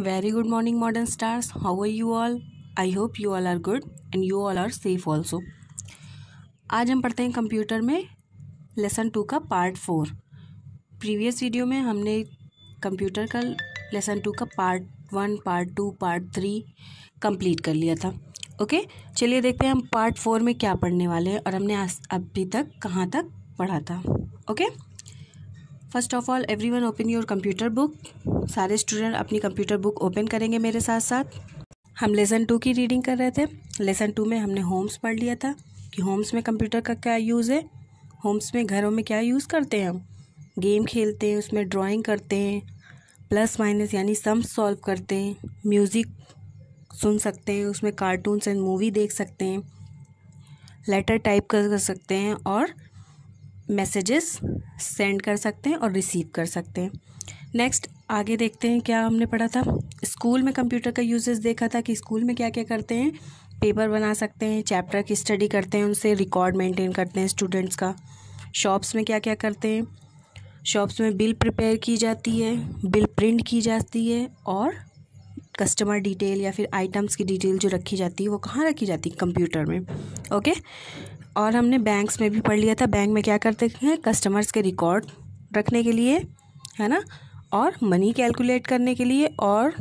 Very good morning modern stars how are you all I hope you all are good and you all are safe also आज हम पढ़ते हैं computer में lesson two का part four previous video में हमने computer का lesson two का part one part two part three complete कर लिया था ओके चलिए देखते हैं हम पार्ट फोर में क्या पढ़ने वाले हैं और हमने अभी तक कहाँ तक पढ़ा था okay first of all every one open your computer book सारे स्टूडेंट अपनी कंप्यूटर बुक ओपन करेंगे मेरे साथ साथ हम लेसन टू की रीडिंग कर रहे थे लेसन टू में हमने होम्स पढ़ लिया था कि होम्स में कंप्यूटर का क्या यूज़ है होम्स में घरों में क्या यूज़ करते हैं हम गेम खेलते हैं उसमें ड्राइंग करते हैं प्लस माइनस यानी सम सॉल्व करते हैं म्यूज़िक सुन सकते हैं उसमें कार्टून्स एंड मूवी देख सकते हैं लेटर टाइप कर, कर सकते हैं और मैसेजेस सेंड कर सकते हैं और रिसीव कर सकते हैं नेक्स्ट आगे देखते हैं क्या हमने पढ़ा था स्कूल में कंप्यूटर का यूजेस देखा था कि स्कूल में क्या क्या करते हैं पेपर बना सकते हैं चैप्टर की स्टडी करते हैं उनसे रिकॉर्ड मेंटेन करते हैं स्टूडेंट्स का शॉप्स में क्या क्या करते हैं शॉप्स में बिल प्रिपेयर की जाती है बिल प्रिंट की जाती है और कस्टमर डिटेल या फिर आइटम्स की डिटेल जो रखी जाती है वो कहाँ रखी जाती है कंप्यूटर में ओके और हमने बैंक्स में भी पढ़ लिया था बैंक में क्या करते हैं कस्टमर्स के रिकॉर्ड रखने के लिए है ना और मनी कैलकुलेट करने के लिए और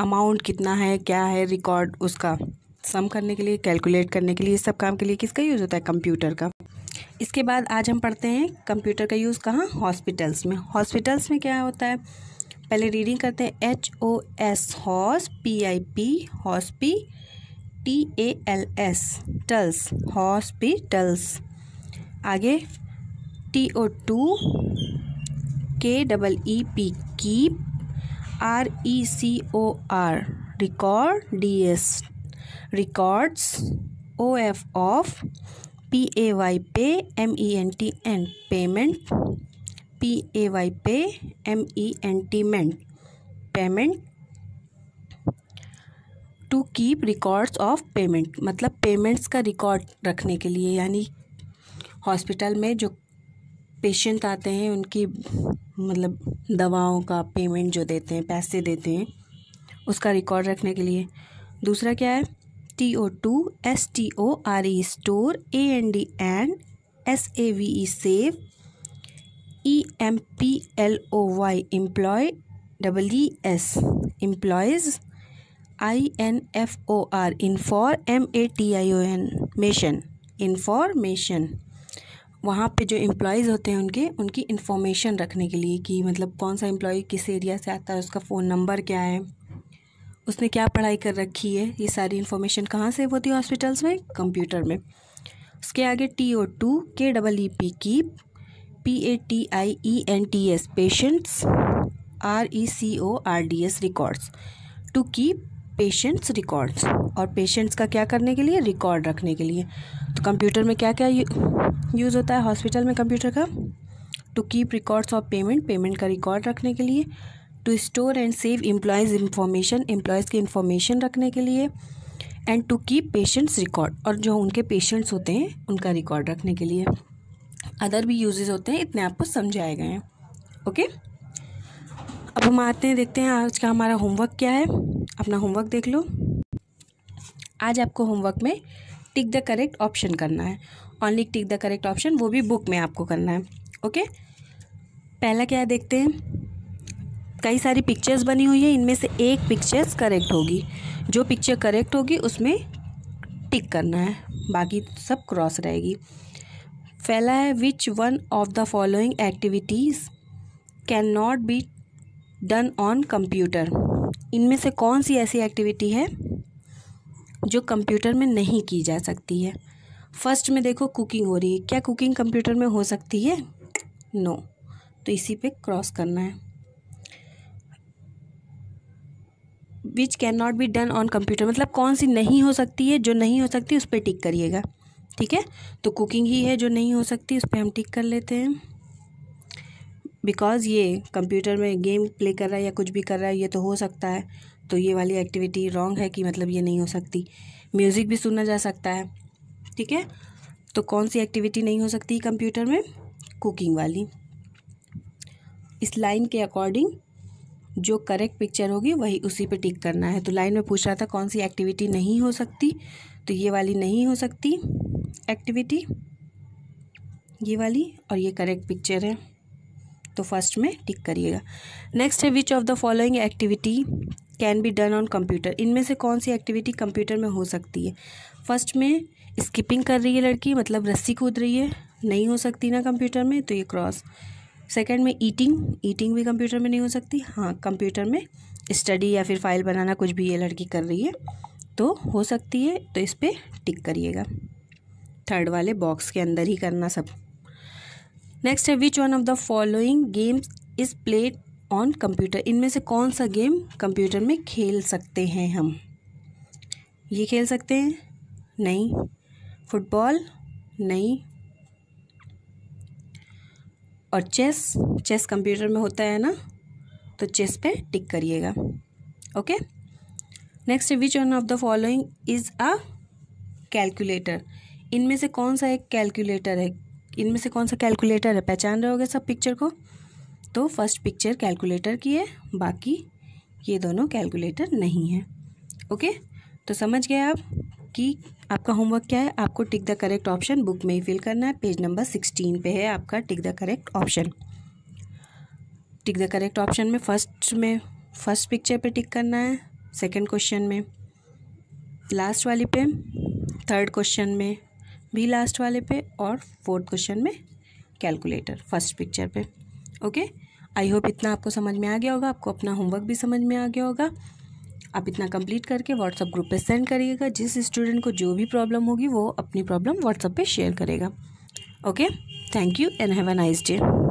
अमाउंट कितना है क्या है रिकॉर्ड उसका सम करने के लिए कैलकुलेट करने के लिए सब काम के लिए किसका यूज़ होता है कंप्यूटर का इसके बाद आज हम पढ़ते हैं कंप्यूटर का यूज़ कहाँ हॉस्पिटल्स में हॉस्पिटल्स में क्या होता है पहले रीडिंग करते हैं H O S hos P I P hospi T A L S tals hospitals आगे T O to K double E P keep R E C O R record D S records O F of P A Y pay M E N T N payment P A Y pay M E N T ment payment to keep records of payment मतलब payments का record रखने के लिए यानी hospital में जो patient आते हैं उनकी मतलब दवाओं का पेमेंट जो देते हैं पैसे देते हैं उसका रिकॉर्ड रखने के लिए दूसरा क्या है T O to S T O R E store A N D and S A V E save E M P L O Y employ double E S employees I N F O R in for M A T I O N mation information वहाँ पे जो employees होते हैं उनके उनकी information रखने के लिए कि मतलब कौन सा एम्प्लॉय किस एरिया से आता है उसका फ़ोन नंबर क्या है उसने क्या पढ़ाई कर रखी है ये सारी इन्फॉर्मेशन कहाँ से होती है हॉस्पिटल्स में कंप्यूटर में उसके आगे T O to K double E P keep P A T I E N T S patients R E C O R D S records to keep patients records और patients का क्या करने के लिए record रखने के लिए तो कंप्यूटर में क्या क्या यूज़ होता है हॉस्पिटल में कंप्यूटर का to keep records of payment payment का रिकॉर्ड रखने के लिए to store and save employees information employees की इंफॉर्मेशन रखने के लिए and to keep patients record और जो उनके पेशेंट्स होते हैं उनका रिकॉर्ड रखने के लिए अदर भी यूजेज होते हैं इतने आपको समझाए गए हैं ओके अब हम आते हैं देखते हैं आज का हमारा होमवर्क क्या है अपना होमवर्क देख लो आज आपको होमवर्क में टिक द करेक्ट ऑप्शन करना है only tick the correct option वो भी बुक में आपको करना है ओके पहला क्या है देखते हैं कई सारी पिक्चर्स बनी हुई है इनमें से एक पिक्चर्स करेक्ट होगी जो पिक्चर करेक्ट होगी उसमें टिक करना है बाकी सब क्रॉस रहेगी पहला है which one of the following activities can not be done on computer इनमें से कौन सी ऐसी एक्टिविटी है जो कंप्यूटर में नहीं की जा सकती है फर्स्ट में देखो कुकिंग हो रही है क्या कुकिंग कंप्यूटर में हो सकती है नो no. तो इसी पे क्रॉस करना है which can not be done on computer मतलब कौन सी नहीं हो सकती है जो नहीं हो सकती उस पर टिक करिएगा ठीक है तो कुकिंग ही है जो नहीं हो सकती उस पर हम टिक कर लेते हैं बिकॉज़ ये कंप्यूटर में गेम प्ले कर रहा है या कुछ भी कर रहा है ये तो हो सकता है तो ये वाली एक्टिविटी रॉन्ग है कि मतलब ये नहीं हो सकती म्यूज़िक भी सुना जा सकता है ठीक है तो कौन सी एक्टिविटी नहीं हो सकती कंप्यूटर में कुकिंग वाली इस लाइन के अकॉर्डिंग जो करेक्ट पिक्चर होगी वही उसी पे टिक करना है तो लाइन में पूछ रहा था कौन सी एक्टिविटी नहीं हो सकती तो ये वाली नहीं हो सकती एक्टिविटी ये वाली और ये करेक्ट पिक्चर है तो फर्स्ट में टिक करिएगा नेक्स्ट है which of the following activity can be done on computer इनमें से कौन सी एक्टिविटी कंप्यूटर में हो सकती है फर्स्ट में स्किपिंग कर रही है लड़की मतलब रस्सी कूद रही है नहीं हो सकती ना कंप्यूटर में तो ये क्रॉस सेकेंड में ईटिंग ईटिंग भी कंप्यूटर में नहीं हो सकती हाँ कंप्यूटर में स्टडी या फिर फाइल बनाना कुछ भी ये लड़की कर रही है तो हो सकती है तो इस पर टिक करिएगा थर्ड वाले बॉक्स के अंदर ही करना सब नेक्स्ट है which one of the following games is played on computer इनमें से कौन सा गेम कंप्यूटर में खेल सकते हैं हम ये खेल सकते हैं नहीं फुटबॉल नहीं और चेस चेस कंप्यूटर में होता है ना तो चेस पे टिक करिएगा okay next which one of the following is a calculator इनमें से कौन सा एक कैलकुलेटर है इनमें से कौन सा कैलकुलेटर है पहचान रहे होगे सब पिक्चर को तो फर्स्ट पिक्चर कैलकुलेटर की है बाकी ये दोनों कैलकुलेटर नहीं है ओके तो समझ गए आप कि आपका होमवर्क क्या है आपको tick the correct option book में ही फिल करना है पेज नंबर सिक्सटीन पे है आपका tick the correct option tick the correct option में फर्स्ट में फर्स्ट पिक्चर पे टिक करना है सेकंड क्वेश्चन में लास्ट वाली पे थर्ड क्वेश्चन में भी लास्ट वाले पे और फोर्थ क्वेश्चन में कैलकुलेटर फर्स्ट पिक्चर पे ओके आई होप इतना आपको समझ में आ गया होगा आपको अपना होमवर्क भी समझ में आ गया होगा आप इतना कंप्लीट करके व्हाट्सअप ग्रुप पे सेंड करिएगा जिस स्टूडेंट को जो भी प्रॉब्लम होगी वो अपनी प्रॉब्लम व्हाट्सअप पे शेयर करेगा okay thank you and have a nice day